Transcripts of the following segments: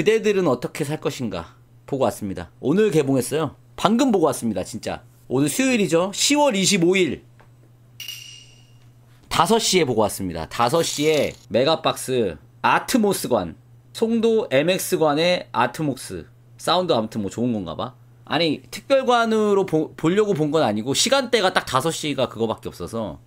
그대들은 어떻게 살 것인가 보고 왔습니다. 오늘 개봉했어요. 방금 보고 왔습니다. 진짜. 오늘 수요일이죠. 10월 25일 5시에 보고 왔습니다. 5시에 메가박스 아트모스관 송도 MX관의 아트목스 사운드 아무튼 뭐 좋은 건가 봐. 아니 특별관으로 보, 보려고 본 건 아니고 시간대가 딱 5시가 그거밖에 없어서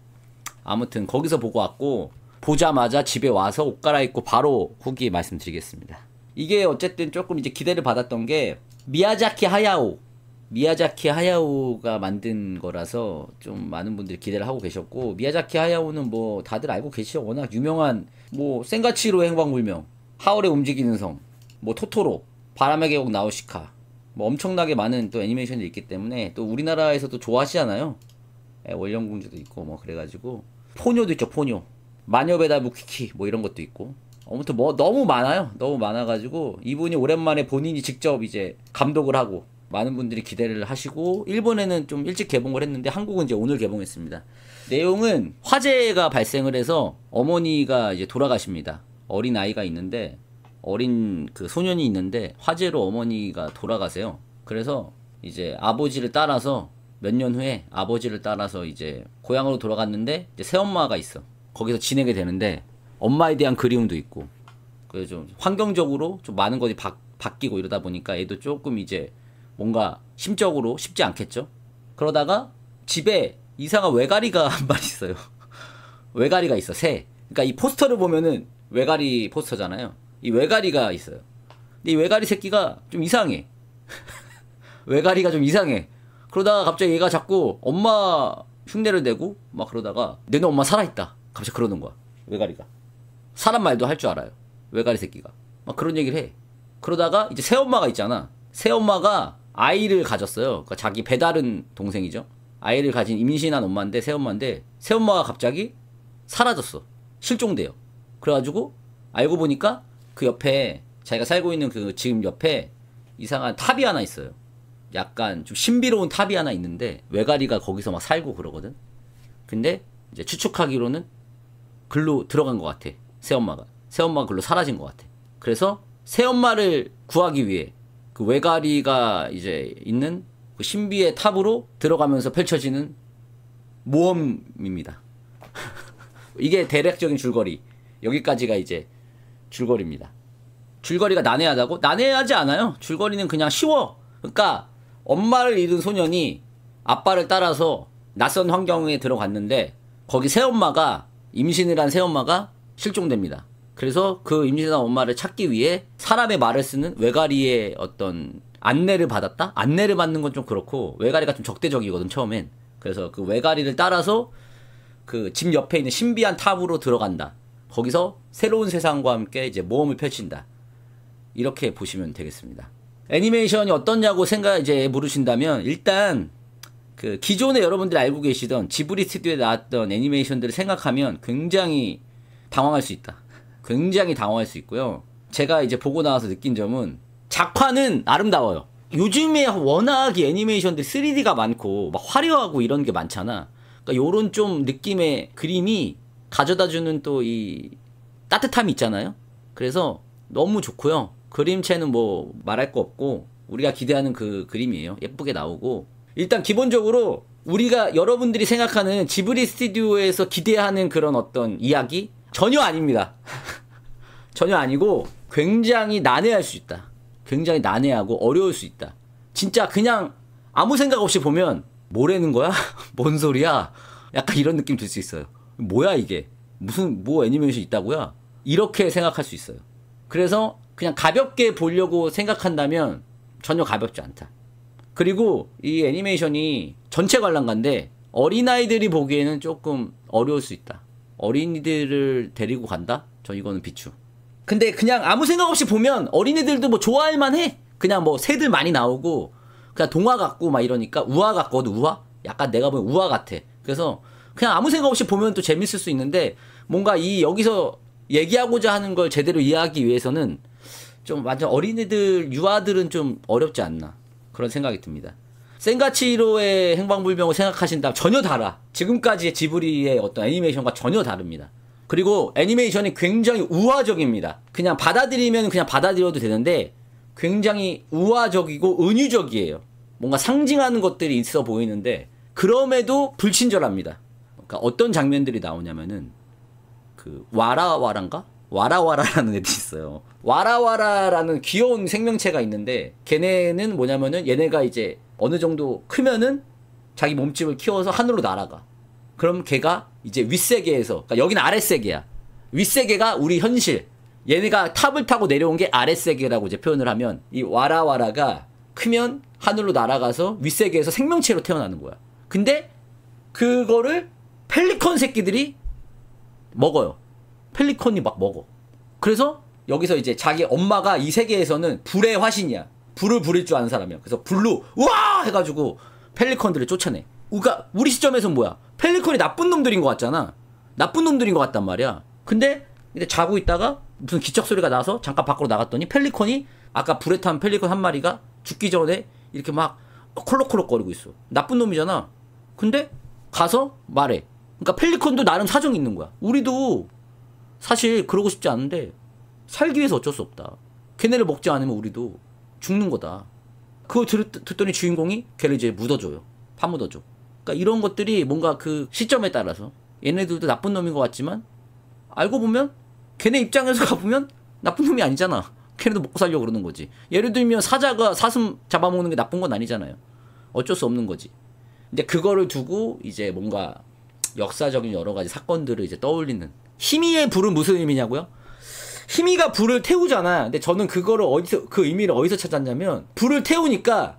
아무튼 거기서 보고 왔고 보자마자 집에 와서 옷 갈아입고 바로 후기 말씀드리겠습니다. 이게 어쨌든 조금 이제 기대를 받았던 게 미야자키 하야오 미야자키 하야오가 만든 거라서 좀 많은 분들이 기대를 하고 계셨고 미야자키 하야오는 뭐 다들 알고 계시죠 워낙 유명한 뭐 센가치로의 행방불명 하울의 움직이는 성 뭐 토토로 바람의 계곡 나우시카 뭐 엄청나게 많은 또 애니메이션이 있기 때문에 또 우리나라에서도 좋아하시잖아요 예, 월령공주도 있고 뭐 그래가지고 포뇨도 있죠 포뇨 마녀배다 무키키 뭐 이런 것도 있고 아무튼 뭐 너무 많아요. 너무 많아가지고 이분이 오랜만에 본인이 직접 이제 감독을 하고 많은 분들이 기대를 하시고 일본에는 좀 일찍 개봉을 했는데 한국은 이제 오늘 개봉했습니다. 내용은 화재가 발생을 해서 어머니가 이제 돌아가십니다. 어린 아이가 있는데 어린 그 소년이 있는데 화재로 어머니가 돌아가세요. 그래서 이제 아버지를 따라서 몇 년 후에 아버지를 따라서 이제 고향으로 돌아갔는데 이제 새엄마가 있어. 거기서 지내게 되는데 엄마에 대한 그리움도 있고 그래서 좀 환경적으로 좀 많은 것이 바, 바뀌고 이러다 보니까 얘도 조금 이제 뭔가 심적으로 쉽지 않겠죠. 그러다가 집에 이상한 외가리가 한 마리 있어요. 외가리가 있어 새. 그러니까 이 포스터를 보면은 외가리 포스터잖아요. 이 외가리가 있어요. 근데 이 외가리 새끼가 좀 이상해. 외가리가 좀 이상해. 그러다가 갑자기 얘가 자꾸 엄마 흉내를 내고 막 그러다가 내네 엄마 살아있다. 갑자기 그러는 거야. 외가리가. 사람 말도 할 줄 알아요. 외가리 새끼가. 막 그런 얘기를 해. 그러다가 이제 새엄마가 있잖아. 새엄마가 아이를 가졌어요. 그러니까 자기 배다른 동생이죠. 아이를 가진 임신한 엄마인데 새엄마인데 새엄마가 갑자기 사라졌어. 실종돼요. 그래가지고 알고 보니까 그 옆에 자기가 살고 있는 그 지금 옆에 이상한 탑이 하나 있어요. 약간 좀 신비로운 탑이 하나 있는데 외가리가 거기서 막 살고 그러거든. 근데 이제 추측하기로는 글로 들어간 것 같아. 새엄마가. 새엄마가 글로 사라진 것 같아. 그래서 새엄마를 구하기 위해 그 외가리가 이제 있는 그 신비의 탑으로 들어가면서 펼쳐지는 모험입니다. 이게 대략적인 줄거리. 여기까지가 이제 줄거리입니다. 줄거리가 난해하다고? 난해하지 않아요. 줄거리는 그냥 쉬워. 그러니까 엄마를 잃은 소년이 아빠를 따라서 낯선 환경에 들어갔는데 거기 새엄마가 임신을 한 새엄마가 실종됩니다. 그래서 그 임신한 엄마를 찾기 위해 사람의 말을 쓰는 외가리의 어떤 안내를 받았다? 안내를 받는 건 좀 그렇고 외가리가 좀 적대적이거든 처음엔. 그래서 그 외가리를 따라서 그 집 옆에 있는 신비한 탑으로 들어간다. 거기서 새로운 세상과 함께 이제 모험을 펼친다. 이렇게 보시면 되겠습니다. 애니메이션이 어떻냐고 생각 이제 물으신다면 일단 그 기존에 여러분들이 알고 계시던 지브리 스튜디오에 나왔던 애니메이션들을 생각하면 굉장히 당황할 수 있다. 굉장히 당황할 수 있고요. 제가 이제 보고 나와서 느낀 점은 작화는 아름다워요. 요즘에 워낙 애니메이션들 3D가 많고 막 화려하고 이런 게 많잖아. 그러니까 요런 좀 느낌의 그림이 가져다주는 또 이 따뜻함이 있잖아요. 그래서 너무 좋고요. 그림체는 뭐 말할 거 없고 우리가 기대하는 그 그림이에요. 예쁘게 나오고 일단 기본적으로 우리가 여러분들이 생각하는 지브리 스튜디오에서 기대하는 그런 어떤 이야기 전혀 아닙니다. 전혀 아니고 굉장히 난해할 수 있다. 굉장히 난해하고 어려울 수 있다. 진짜 그냥 아무 생각 없이 보면 뭐라는 거야? 뭔 소리야? 약간 이런 느낌 들 수 있어요. 뭐야 이게? 무슨 뭐 애니메이션이 있다고요? 이렇게 생각할 수 있어요. 그래서 그냥 가볍게 보려고 생각한다면 전혀 가볍지 않다. 그리고 이 애니메이션이 전체 관람가인데 어린아이들이 보기에는 조금 어려울 수 있다. 어린이들을 데리고 간다? 저 이거는 비추. 근데 그냥 아무 생각 없이 보면 어린이들도 뭐 좋아할 만해. 그냥 뭐 새들 많이 나오고 그냥 동화 같고 막 이러니까 우화 같거든 우화. 약간 내가 보면 우화 같아. 그래서 그냥 아무 생각 없이 보면 또 재밌을 수 있는데 뭔가 이 여기서 얘기하고자 하는 걸 제대로 이해하기 위해서는 좀 완전 어린이들 유아들은 좀 어렵지 않나 그런 생각이 듭니다. 생가치로의 행방불명을 생각하신다면 전혀 달라. 지금까지의 지브리의 어떤 애니메이션과 전혀 다릅니다. 그리고 애니메이션이 굉장히 우화적입니다. 그냥 받아들이면 그냥 받아들여도 되는데 굉장히 우화적이고 은유적이에요. 뭔가 상징하는 것들이 있어 보이는데 그럼에도 불친절합니다. 그러니까 어떤 장면들이 나오냐면은 그 와라와란가? 와라와라라는 애들이 있어요. 와라와라라는 귀여운 생명체가 있는데 걔네는 뭐냐면은 얘네가 이제 어느 정도 크면은 자기 몸집을 키워서 하늘로 날아가. 그럼 걔가 이제 윗세계에서, 그러니까 여기는 아랫세계야. 윗세계가 우리 현실. 얘네가 탑을 타고 내려온 게 아랫세계라고 이제 표현을 하면 이 와라와라가 크면 하늘로 날아가서 윗세계에서 생명체로 태어나는 거야. 근데 그거를 펠리콘 새끼들이 먹어요. 펠리콘이막 먹어. 그래서 여기서 이제 자기 엄마가 이 세계에서는 불의 화신이야. 불을 부릴 줄 아는 사람이야. 그래서 블루 우와 해가지고 펠리컨들을 쫓아내. 우가 우리 시점에선 뭐야? 펠리컨이 나쁜 놈들인 것 같잖아. 나쁜 놈들인 것 같단 말이야. 근데 근데 자고 있다가 무슨 기척 소리가 나서 잠깐 밖으로 나갔더니 펠리컨이 아까 불에 탄 펠리컨 한 마리가 죽기 전에 이렇게 막 콜록콜록 거리고 있어. 나쁜 놈이잖아. 근데 가서 말해. 그러니까 펠리컨도 나름 사정이 있는 거야. 우리도 사실 그러고 싶지 않은데 살기 위해서 어쩔 수 없다. 걔네를 먹지 않으면 우리도 죽는 거다. 그거 들, 듣더니 주인공이 걔를 이제 묻어줘요. 파묻어줘. 그러니까 이런 것들이 뭔가 그 시점에 따라서 얘네들도 나쁜 놈인 것 같지만 알고 보면 걔네 입장에서 가보면 나쁜 놈이 아니잖아. 걔네도 먹고 살려고 그러는 거지. 예를 들면 사자가 사슴 잡아먹는 게 나쁜 건 아니잖아요. 어쩔 수 없는 거지. 근데 그거를 두고 이제 뭔가 역사적인 여러 가지 사건들을 이제 떠올리는 희미의 불은 무슨 의미냐고요? 희미가 불을 태우잖아. 근데 저는 그거를 어디서 그 의미를 어디서 찾았냐면 불을 태우니까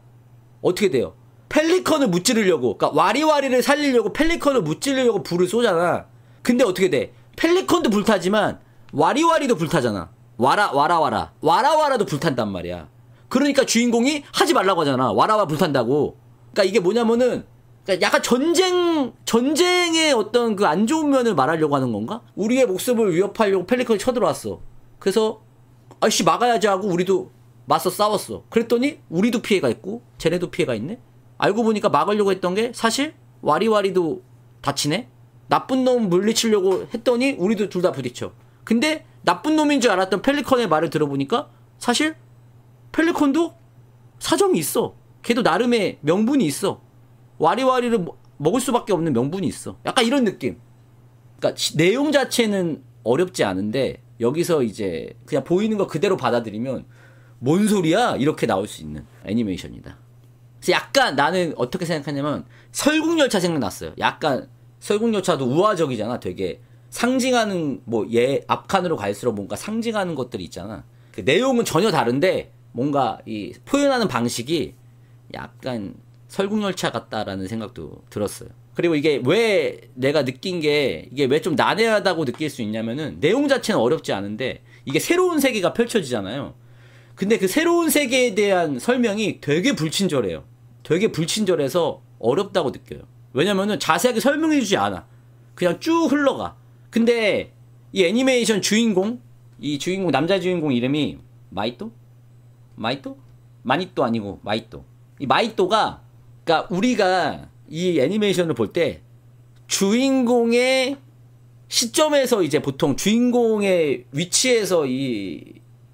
어떻게 돼요? 펠리컨을 무찌르려고 그러니까 와리와리를 살리려고 펠리컨을 무찌르려고 불을 쏘잖아. 근데 어떻게 돼? 펠리컨도 불타지만 와리와리도 불타잖아. 와라 와라 와라 와라와라도 불탄단 말이야. 그러니까 주인공이 하지 말라고 하잖아. 와라와 불탄다고. 그러니까 이게 뭐냐면은 그러니까 약간 전쟁 전쟁의 어떤 그 안 좋은 면을 말하려고 하는 건가? 우리의 목숨을 위협하려고 펠리컨이 쳐들어왔어. 그래서 아씨 막아야지 하고 우리도 맞서 싸웠어. 그랬더니 우리도 피해가 있고 쟤네도 피해가 있네. 알고 보니까 막으려고 했던 게 사실 와리와리도 다치네. 나쁜 놈 물리치려고 했더니 우리도 둘 다 부딪혀. 근데 나쁜 놈인 줄 알았던 펠리컨의 말을 들어보니까 사실 펠리컨도 사정이 있어. 걔도 나름의 명분이 있어. 와리와리를 먹을 수밖에 없는 명분이 있어. 약간 이런 느낌. 그러니까 내용 자체는 어렵지 않은데 여기서 이제 그냥 보이는 거 그대로 받아들이면 뭔 소리야? 이렇게 나올 수 있는 애니메이션이다. 그래서 약간 나는 어떻게 생각하냐면 설국열차 생각났어요. 약간 설국열차도 우화적이잖아. 되게 상징하는 뭐얘 예, 앞칸으로 갈수록 뭔가 상징하는 것들이 있잖아. 그 내용은 전혀 다른데 뭔가 이 표현하는 방식이 약간 설국열차 같다라는 생각도 들었어요. 그리고 이게 왜 내가 느낀 게 이게 왜 좀 난해하다고 느낄 수 있냐면은 내용 자체는 어렵지 않은데 이게 새로운 세계가 펼쳐지잖아요. 근데 그 새로운 세계에 대한 설명이 되게 불친절해요. 되게 불친절해서 어렵다고 느껴요. 왜냐면은 자세하게 설명해 주지 않아. 그냥 쭉 흘러가. 근데 이 애니메이션 주인공 이 주인공 남자 주인공 이름이 마이또마이또 마니또 아니고 마이또이마이또가 그러니까 우리가 이 애니메이션을 볼 때 주인공의 시점에서 이제 보통 주인공의 위치에서 이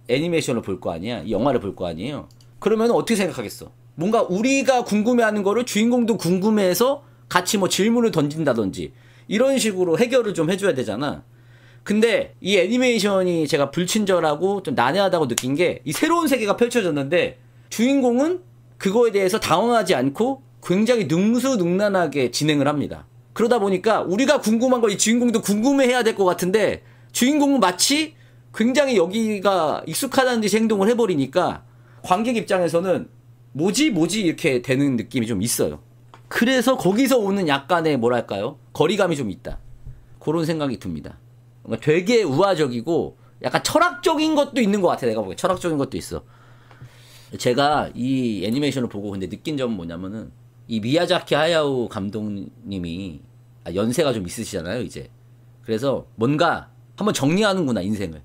애니메이션을 볼 거 아니야? 이 영화를 볼 거 아니에요? 그러면 어떻게 생각하겠어? 뭔가 우리가 궁금해하는 거를 주인공도 궁금해해서 같이 뭐 질문을 던진다든지 이런 식으로 해결을 좀 해줘야 되잖아. 근데 이 애니메이션이 제가 불친절하고 좀 난해하다고 느낀 게 이 새로운 세계가 펼쳐졌는데 주인공은 그거에 대해서 당황하지 않고 굉장히 능수능란하게 진행을 합니다. 그러다 보니까 우리가 궁금한 걸이 주인공도 궁금해해야 될 것 같은데 주인공은 마치 굉장히 여기가 익숙하다는 듯이 행동을 해버리니까 관객 입장에서는 뭐지 뭐지 이렇게 되는 느낌이 좀 있어요. 그래서 거기서 오는 약간의 뭐랄까요 거리감이 좀 있다 그런 생각이 듭니다. 되게 우아적이고 약간 철학적인 것도 있는 것 같아 내가 보기엔 철학적인 것도 있어. 제가 이 애니메이션을 보고 근데 느낀 점은 뭐냐면은 이 미야자키 하야오 감독님이 아, 연세가 좀 있으시잖아요, 이제. 그래서 뭔가 한번 정리하는구나, 인생을.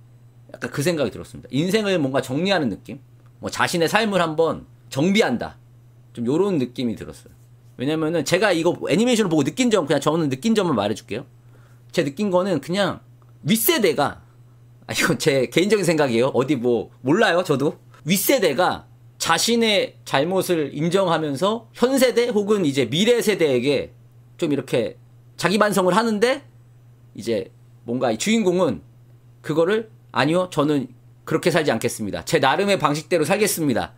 약간 그 생각이 들었습니다. 인생을 뭔가 정리하는 느낌? 뭐 자신의 삶을 한번 정비한다. 좀 요런 느낌이 들었어요. 왜냐면은 제가 이거 애니메이션을 보고 느낀 점, 그냥 저는 느낀 점을 말해줄게요. 제 느낀 거는 그냥 윗세대가, 아, 이건 제 개인적인 생각이에요. 어디 뭐, 몰라요, 저도. 윗세대가 자신의 잘못을 인정하면서 현 세대 혹은 이제 미래 세대에게 좀 이렇게 자기 반성을 하는데 이제 뭔가 이 주인공은 그거를 아니요 저는 그렇게 살지 않겠습니다. 제 나름의 방식대로 살겠습니다.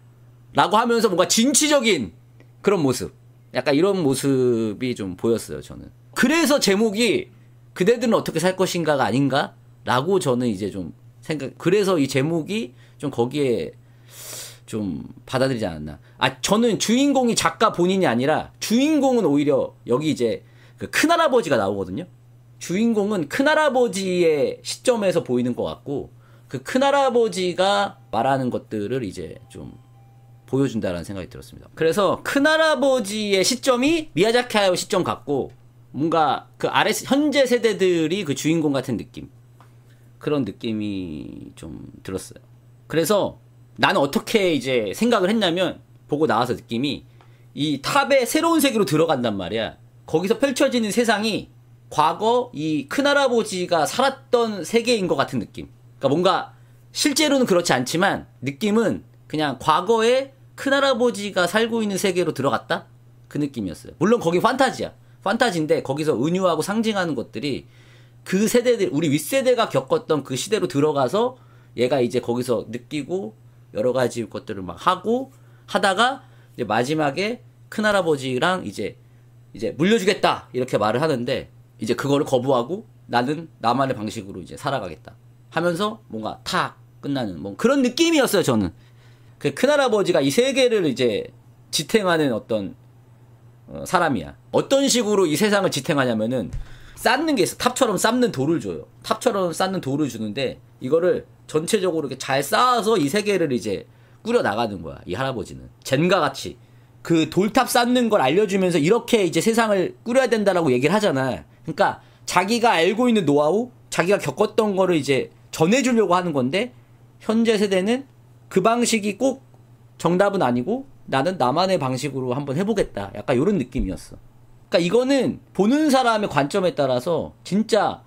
라고 하면서 뭔가 진취적인 그런 모습. 약간 이런 모습이 좀 보였어요, 저는. 그래서 제목이 그대들은 어떻게 살 것인가가 아닌가? 라고 저는 이제 좀 생각, 그래서 이 제목이 좀 거기에 좀 받아들이지 않았나. 아, 저는 주인공이 작가 본인이 아니라 주인공은 오히려 여기 이제 그 큰할아버지가 나오거든요. 주인공은 큰할아버지의 시점에서 보이는 것 같고 그 큰할아버지가 말하는 것들을 이제 좀 보여준다라는 생각이 들었습니다. 그래서 큰할아버지의 시점이 미야자키 하야 시점 같고 뭔가 그 아래 현재 세대들이 그 주인공 같은 느낌 그런 느낌이 좀 들었어요. 그래서 나는 어떻게 이제 생각을 했냐면 보고 나와서 느낌이 이 탑의 새로운 세계로 들어간단 말이야. 거기서 펼쳐지는 세상이 과거 이 큰할아버지가 살았던 세계인 것 같은 느낌. 그러니까 뭔가 실제로는 그렇지 않지만 느낌은 그냥 과거에 큰할아버지가 살고 있는 세계로 들어갔다? 그 느낌이었어요. 물론 거기 판타지야. 판타지인데 거기서 은유하고 상징하는 것들이 그 세대들, 우리 윗세대가 겪었던 그 시대로 들어가서 얘가 이제 거기서 느끼고 여러 가지 것들을 막 하고 하다가 이제 마지막에 큰할아버지랑 이제 이제 물려주겠다 이렇게 말을 하는데 이제 그거를 거부하고 나는 나만의 방식으로 이제 살아가겠다 하면서 뭔가 탁 끝나는 뭐 그런 느낌이었어요 저는 그 큰할아버지가 이 세계를 이제 지탱하는 어떤 어, 사람이야 어떤 식으로 이 세상을 지탱하냐면은 쌓는 게 있어. 탑처럼 쌓는 돌을 줘요. 탑처럼 쌓는 돌을 주는데 이거를 전체적으로 이렇게 잘 쌓아서 이 세계를 이제 꾸려 나가는 거야. 이 할아버지는 젠과 같이 그 돌탑 쌓는 걸 알려주면서 이렇게 이제 세상을 꾸려야 된다라고 얘기를 하잖아. 그러니까 자기가 알고 있는 노하우, 자기가 겪었던 거를 이제 전해주려고 하는 건데 현재 세대는 그 방식이 꼭 정답은 아니고 나는 나만의 방식으로 한번 해보겠다. 약간 이런 느낌이었어. 그러니까 이거는 보는 사람의 관점에 따라서 진짜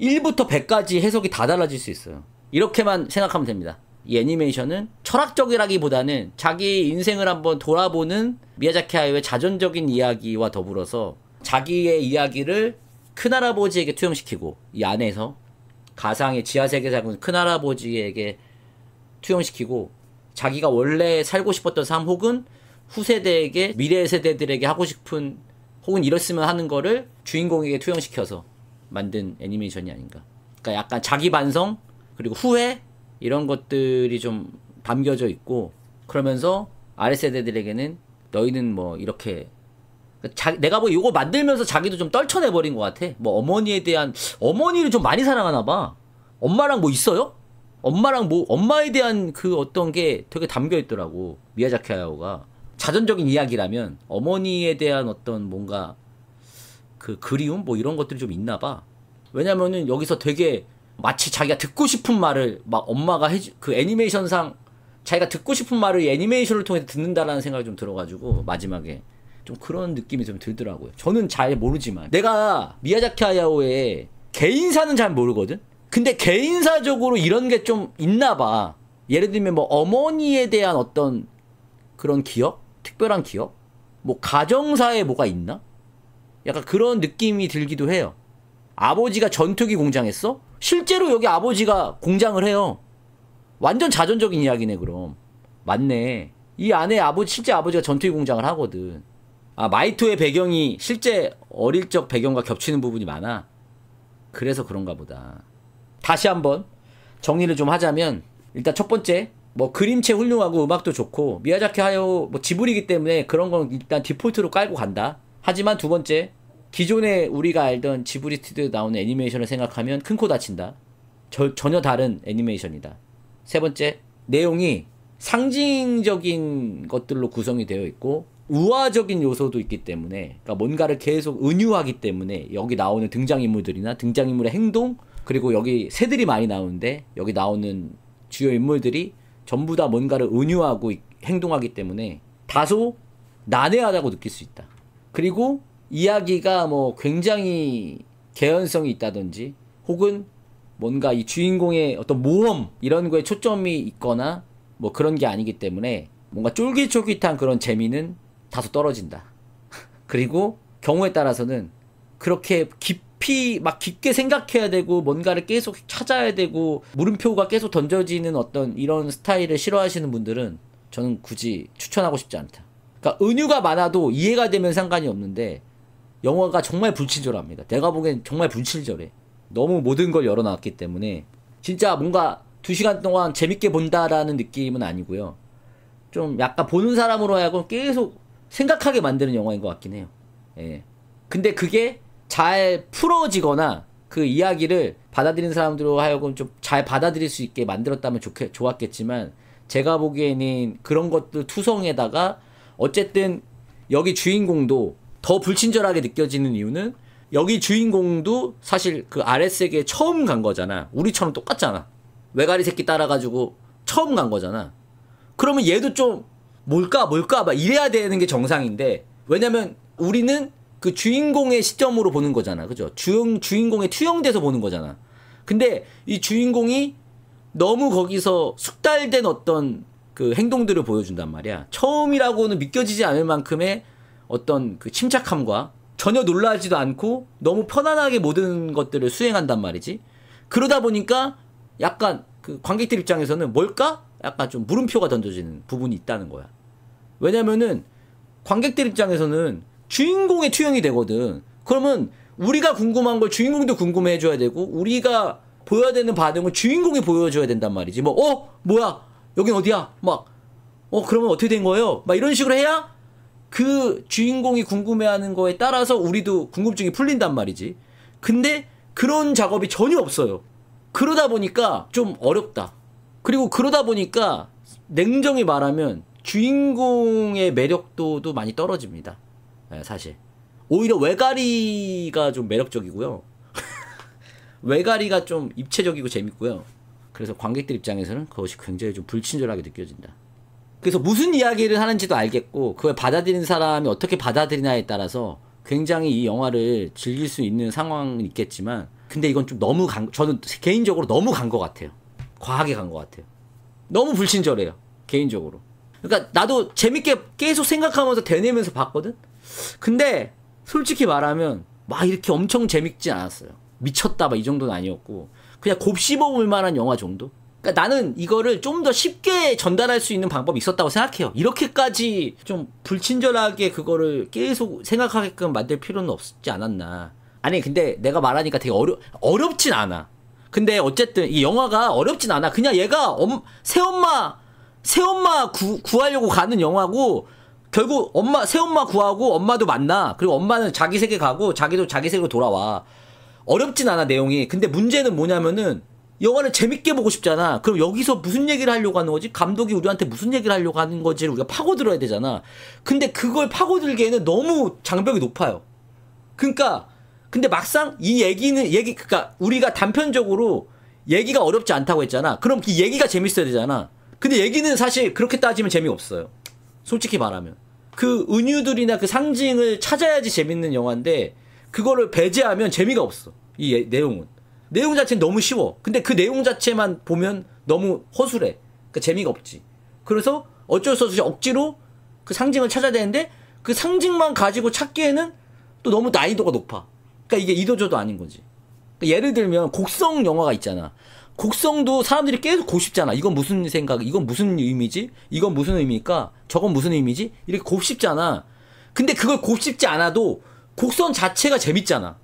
1부터 100까지 해석이 다 달라질 수 있어요. 이렇게만 생각하면 됩니다. 이 애니메이션은 철학적이라기보다는 자기 인생을 한번 돌아보는 미야자키 하이의 자전적인 이야기와 더불어서 자기의 이야기를 큰할아버지에게 투영시키고 이 안에서 가상의 지하세계에 살고 큰할아버지에게 투영시키고 자기가 원래 살고 싶었던 삶 혹은 후세대에게 미래 세대들에게 하고 싶은 혹은 이랬으면 하는 거를 주인공에게 투영시켜서 만든 애니메이션이 아닌가. 그러니까 약간 자기 반성 그리고 후회 이런 것들이 좀 담겨져 있고 그러면서 아래 세대들에게는 너희는 뭐 이렇게 그러니까 자, 내가 뭐 이거 만들면서 자기도 좀 떨쳐내 버린 것 같아. 뭐 어머니에 대한 어머니를 좀 많이 사랑하나 봐. 엄마랑 뭐 있어요? 엄마랑 뭐 엄마에 대한 그 어떤 게 되게 담겨 있더라고 미야자키 하야오가. 자전적인 이야기라면 어머니에 대한 어떤 뭔가 그 그리움 뭐 이런 것들이 좀 있나 봐. 왜냐면은 여기서 되게 마치 자기가 듣고 싶은 말을 막 엄마가 해주, 그 애니메이션상 자기가 듣고 싶은 말을 애니메이션을 통해 서 듣는다라는 생각이 좀 들어가지고 마지막에 좀 그런 느낌이 좀 들더라고요. 저는 잘 모르지만 내가 미야자키 하야오의 개인사는 잘 모르거든. 근데 개인사적으로 이런 게 좀 있나 봐. 예를 들면 뭐 어머니에 대한 어떤 그런 기억? 특별한 기업? 뭐 가정사에 뭐가 있나? 약간 그런 느낌이 들기도 해요. 아버지가 전투기 공장했어? 실제로 여기 아버지가 공장을 해요. 완전 자전적인 이야기네 그럼. 맞네. 이 안에 아버지 실제 아버지가 전투기 공장을 하거든. 아 마이토의 배경이 실제 어릴 적 배경과 겹치는 부분이 많아. 그래서 그런가 보다. 다시 한번 정리를 좀 하자면 일단 첫 번째 뭐 그림체 훌륭하고 음악도 좋고 미야자키 하요 뭐 지불이기 때문에 그런 건 일단 디폴트로 깔고 간다. 하지만 두 번째 기존에 우리가 알던 지브리 스튜디오 나오는 애니메이션을 생각하면 큰코 다친다. 저, 전혀 다른 애니메이션이다. 세 번째 내용이 상징적인 것들로 구성이 되어 있고 우화적인 요소도 있기 때문에 그러니까 뭔가를 계속 은유하기 때문에 여기 나오는 등장인물들이나 등장인물의 행동 그리고 여기 새들이 많이 나오는데 여기 나오는 주요 인물들이 전부 다 뭔가를 은유하고 행동하기 때문에 다소 난해하다고 느낄 수 있다. 그리고 이야기가 뭐 굉장히 개연성이 있다든지 혹은 뭔가 이 주인공의 어떤 모험 이런 거에 초점이 있거나 뭐 그런 게 아니기 때문에 뭔가 쫄깃쫄깃한 그런 재미는 다소 떨어진다. 그리고 경우에 따라서는 그렇게 깊 깊이 막 깊게 생각해야 되고 뭔가를 계속 찾아야 되고 물음표가 계속 던져지는 어떤 이런 스타일을 싫어하시는 분들은 저는 굳이 추천하고 싶지 않다. 그러니까 은유가 많아도 이해가 되면 상관이 없는데 영화가 정말 불친절합니다. 내가 보기엔 정말 불친절해. 너무 모든 걸 열어놨기 때문에 진짜 뭔가 두 시간 동안 재밌게 본다라는 느낌은 아니고요. 좀 약간 보는 사람으로 하여금 계속 생각하게 만드는 영화인 것 같긴 해요. 예. 근데 그게 잘 풀어지거나 그 이야기를 받아들인 사람들로 하여금 좀 잘 받아들일 수 있게 만들었다면 좋겠, 좋았겠지만 제가 보기에는 그런 것들 투성에다가 어쨌든 여기 주인공도 더 불친절하게 느껴지는 이유는 여기 주인공도 사실 그 아랫세계에 처음 간 거잖아. 우리처럼 똑같잖아. 외가리 새끼 따라가지고 처음 간 거잖아. 그러면 얘도 좀 뭘까 뭘까 막 이래야 되는 게 정상인데 왜냐면 우리는 그 주인공의 시점으로 보는 거잖아. 그죠? 주인, 주인공의 투영돼서 보는 거잖아. 근데 이 주인공이 너무 거기서 숙달된 어떤 그 행동들을 보여준단 말이야. 처음이라고는 믿겨지지 않을 만큼의 어떤 그 침착함과 전혀 놀라지도 않고 너무 편안하게 모든 것들을 수행한단 말이지. 그러다 보니까 약간 그 관객들 입장에서는 뭘까? 약간 좀 물음표가 던져지는 부분이 있다는 거야. 왜냐면은 관객들 입장에서는 주인공의 투영이 되거든. 그러면 우리가 궁금한 걸 주인공도 궁금해 해줘야 되고, 우리가 보여야 되는 반응을 주인공이 보여줘야 된단 말이지. 뭐, 어? 뭐야? 여긴 어디야? 막, 어, 그러면 어떻게 된 거예요? 막 이런 식으로 해야 그 주인공이 궁금해하는 거에 따라서 우리도 궁금증이 풀린단 말이지. 근데 그런 작업이 전혀 없어요. 그러다 보니까 좀 어렵다. 그리고 그러다 보니까 냉정히 말하면 주인공의 매력도도 많이 떨어집니다. 네, 사실 오히려 외가리가 좀 매력적이고요. 외가리가 좀 입체적이고 재밌고요. 그래서 관객들 입장에서는 그것이 굉장히 좀 불친절하게 느껴진다. 그래서 무슨 이야기를 하는지도 알겠고 그걸 받아들이는 사람이 어떻게 받아들이냐에 따라서 굉장히 이 영화를 즐길 수 있는 상황은 있겠지만 근데 이건 좀 너무 간 저는 개인적으로 너무 간 것 같아요. 과하게 간 것 같아요. 너무 불친절해요. 개인적으로. 그러니까 나도 재밌게 계속 생각하면서 되뇌면서 봤거든. 근데 솔직히 말하면 막 이렇게 엄청 재밌진 않았어요. 미쳤다 막 이 정도는 아니었고 그냥 곱씹어 볼 만한 영화 정도. 그러니까 나는 이거를 좀 더 쉽게 전달할 수 있는 방법이 있었다고 생각해요. 이렇게까지 좀 불친절하게 그거를 계속 생각하게끔 만들 필요는 없지 않았나. 아니 근데 내가 말하니까 되게 어려 어렵진 않아. 근데 어쨌든 이 영화가 어렵진 않아. 그냥 얘가 엄, 새엄마 새엄마 구, 구하려고 가는 영화고 결국 엄마 새엄마 구하고 엄마도 만나 그리고 엄마는 자기 세계 가고 자기도 자기 세계로 돌아와 어렵진 않아 내용이 근데 문제는 뭐냐면은 영화를 재밌게 보고 싶잖아 그럼 여기서 무슨 얘기를 하려고 하는 거지 감독이 우리한테 무슨 얘기를 하려고 하는 거지를 우리가 파고들어야 되잖아 근데 그걸 파고들기에는 너무 장벽이 높아요 그러니까 근데 막상 이 얘기는 얘기 그러니까 우리가 단편적으로 얘기가 어렵지 않다고 했잖아 그럼 이 얘기가 재밌어야 되잖아 근데 얘기는 사실 그렇게 따지면 재미없어요 솔직히 말하면 그 은유들이나 그 상징을 찾아야지 재밌는 영화인데 그거를 배제하면 재미가 없어. 이 예, 내용은. 내용 자체는 너무 쉬워. 근데 그 내용 자체만 보면 너무 허술해. 그러니까 재미가 없지. 그래서 어쩔 수 없이 억지로 그 상징을 찾아야 되는데 그 상징만 가지고 찾기에는 또 너무 난이도가 높아. 그러니까 이게 이도저도 아닌 거지. 그러니까 예를 들면 곡성 영화가 있잖아. 곡성도 사람들이 계속 곱씹잖아 이건 무슨 생각, 이건 무슨 의미지? 이건 무슨 의미일까? 저건 무슨 의미지? 이렇게 곱씹잖아. 근데 그걸 곱씹지 않아도 곡선 자체가 재밌잖아.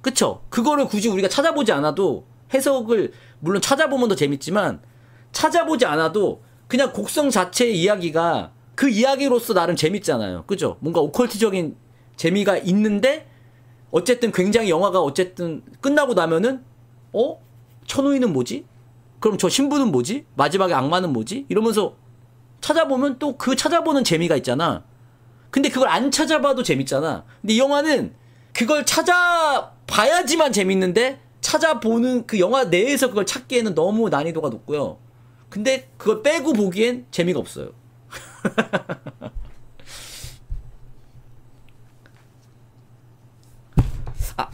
그쵸? 그거를 굳이 우리가 찾아보지 않아도 해석을, 물론 찾아보면 더 재밌지만, 찾아보지 않아도 그냥 곡성 자체의 이야기가 그 이야기로서 나름 재밌잖아요. 그죠? 뭔가 오컬트적인 재미가 있는데, 어쨌든 굉장히 영화가 어쨌든 끝나고 나면은, 어? 천우이는 뭐지? 그럼 저 신부는 뭐지? 마지막에 악마는 뭐지? 이러면서 찾아보면 또 그 찾아보는 재미가 있잖아. 근데 그걸 안 찾아봐도 재밌잖아. 근데 이 영화는 그걸 찾아봐야지만 재밌는데 찾아보는 그 영화 내에서 그걸 찾기에는 너무 난이도가 높고요. 근데 그걸 빼고 보기엔 재미가 없어요. 아.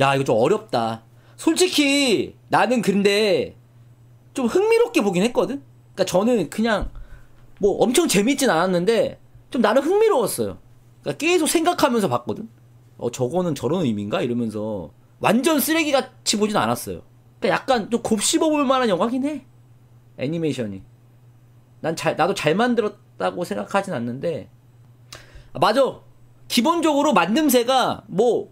야, 이거 좀 어렵다. 솔직히 나는 근데 좀 흥미롭게 보긴 했거든. 그러니까 저는 그냥 뭐 엄청 재밌진 않았는데 좀 나는 흥미로웠어요. 그러니까 계속 생각하면서 봤거든. 어 저거는 저런 의미인가 이러면서 완전 쓰레기 같이 보진 않았어요. 그러니까 약간 좀 곱씹어 볼 만한 영화긴 해. 애니메이션이. 난 잘 나도 잘 만들었다고 생각하진 않는데 아, 맞아. 기본적으로 만듦새가 뭐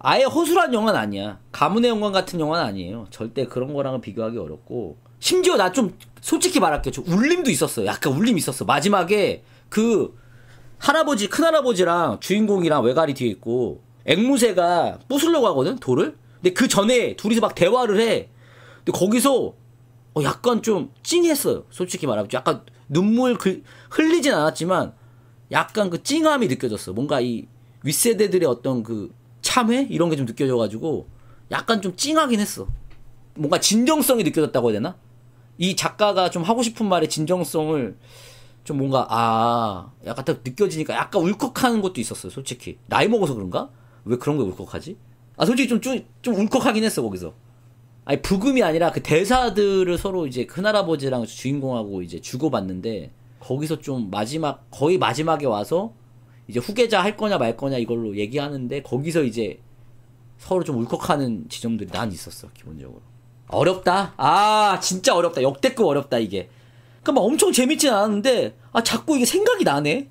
아예 허술한 영화는 아니야. 가문의 영광 같은 영화는 아니에요. 절대 그런 거랑은 비교하기 어렵고. 심지어 나 좀 솔직히 말할게. 요저 울림도 있었어요. 약간 울림 있었어. 마지막에 그 할아버지, 큰할아버지랑 주인공이랑 외가리 뒤에 있고 앵무새가 부술려고 하거든? 돌을? 근데 그 전에 둘이서 막 대화를 해. 근데 거기서 어, 약간 좀 찡했어요. 솔직히 말하면. 약간 눈물 그, 흘리진 않았지만 약간 그 찡함이 느껴졌어. 뭔가 이 윗세대들의 어떤 그 참회 이런 게 좀 느껴져가지고 약간 좀 찡하긴 했어. 뭔가 진정성이 느껴졌다고 해야 되나? 이 작가가 좀 하고 싶은 말의 진정성을 좀 뭔가 아 약간 딱 느껴지니까 약간 울컥하는 것도 있었어요 솔직히 나이 먹어서 그런가 왜 그런 거 울컥하지 아 솔직히 좀좀 좀 울컥하긴 했어 거기서 아니 부금이 아니라 그 대사들을 서로 이제 큰할아버지랑 주인공하고 이제 주고받는데 거기서 좀 마지막 거의 마지막에 와서 이제 후계자 할 거냐 말 거냐 이걸로 얘기하는데 거기서 이제 서로 좀 울컥하는 지점들이 난 있었어 기본적으로 어렵다 아 진짜 어렵다 역대급 어렵다 이게 그러니까 막 엄청 재밌진 않았는데 아 자꾸 이게 생각이 나네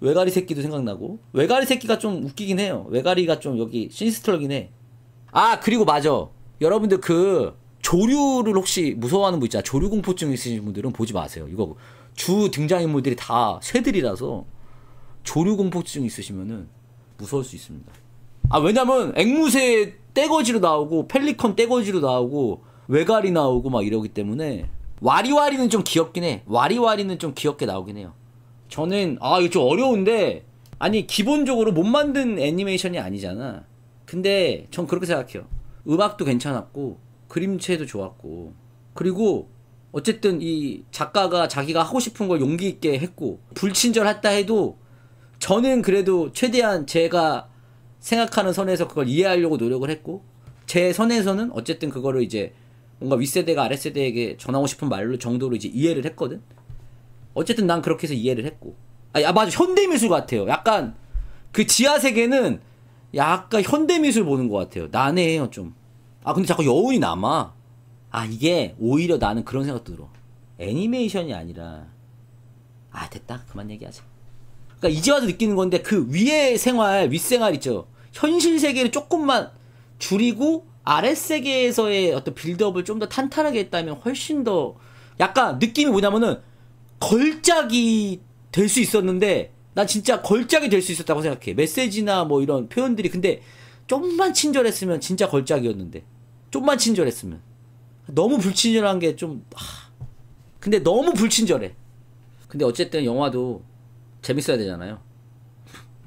외가리 새끼도 생각나고 외가리 새끼가 좀 웃기긴 해요 외가리가 좀 여기 신스트럭이긴 해아 그리고 맞아 여러분들 그 조류를 혹시 무서워하는 분 있잖아 조류 공포증 있으신 분들은 보지 마세요 이거 주 등장인물들이 다 쇠들이라서 조류 공포증 있으시면은 무서울 수 있습니다. 아 왜냐면 앵무새 떼거지로 나오고 펠리컨 떼거지로 나오고 외갈이 나오고 막 이러기 때문에 와리와리는 좀 귀엽긴 해. 와리와리는 좀 귀엽게 나오긴 해요. 저는 아 이거 좀 어려운데 아니 기본적으로 못 만든 애니메이션이 아니잖아. 근데 전 그렇게 생각해요. 음악도 괜찮았고 그림체도 좋았고 그리고 어쨌든 이 작가가 자기가 하고 싶은 걸 용기 있게 했고 불친절했다 해도 저는 그래도 최대한 제가 생각하는 선에서 그걸 이해하려고 노력을 했고 제 선에서는 어쨌든 그거를 이제 뭔가 윗세대가 아랫세대에게 전하고 싶은 말로 정도로 이제 이해를 했거든. 어쨌든 난 그렇게 해서 이해를 했고. 아, 야, 맞아. 현대미술 같아요. 약간 그 지하세계는 약간 현대미술 보는 것 같아요. 난해해요, 좀. 아, 근데 자꾸 여운이 남아. 아, 이게 오히려 나는 그런 생각 도 들어. 애니메이션이 아니라. 아, 됐다. 그만 얘기하자. 그러니까 이제 와서 느끼는 건데 그 위의 생활, 윗생활 있죠. 현실 세계를 조금만 줄이고 아래 세계에서의 어떤 빌드업을 좀 더 탄탄하게 했다면 훨씬 더 약간 느낌이 뭐냐면은 걸작이 될 수 있었는데 난 진짜 걸작이 될 수 있었다고 생각해. 메시지나 뭐 이런 표현들이 근데 좀만 친절했으면 진짜 걸작이었는데 좀만 친절했으면 너무 불친절한 게좀 아. 근데 너무 불친절해. 근데 어쨌든 영화도 재밌어야 되잖아요.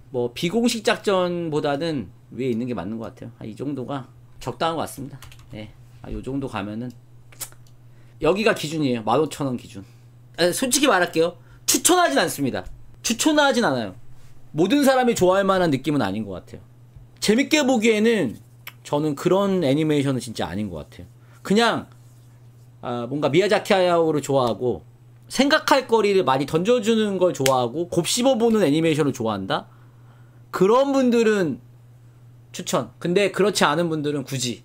뭐 비공식 작전보다는 위에 있는 게 맞는 것 같아요. 아, 이 정도가 적당한 것 같습니다. 예. 아, 요 정도 가면은 여기가 기준이에요. 15,000원 기준. 아, 솔직히 말할게요. 추천하진 않습니다. 추천하진 않아요. 모든 사람이 좋아할 만한 느낌은 아닌 것 같아요. 재밌게 보기에는 저는 그런 애니메이션은 진짜 아닌 것 같아요. 그냥 아, 뭔가 미야자키 하야오를 좋아하고 생각할 거리를 많이 던져주는 걸 좋아하고 곱씹어보는 애니메이션을 좋아한다? 그런 분들은 추천. 근데 그렇지 않은 분들은 굳이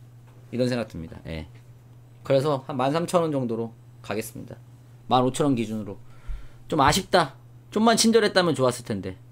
이런 생각 듭니다. 예. 그래서 한 13,000원 정도로 가겠습니다. 15,000원 기준으로. 좀 아쉽다. 좀만 친절했다면 좋았을 텐데.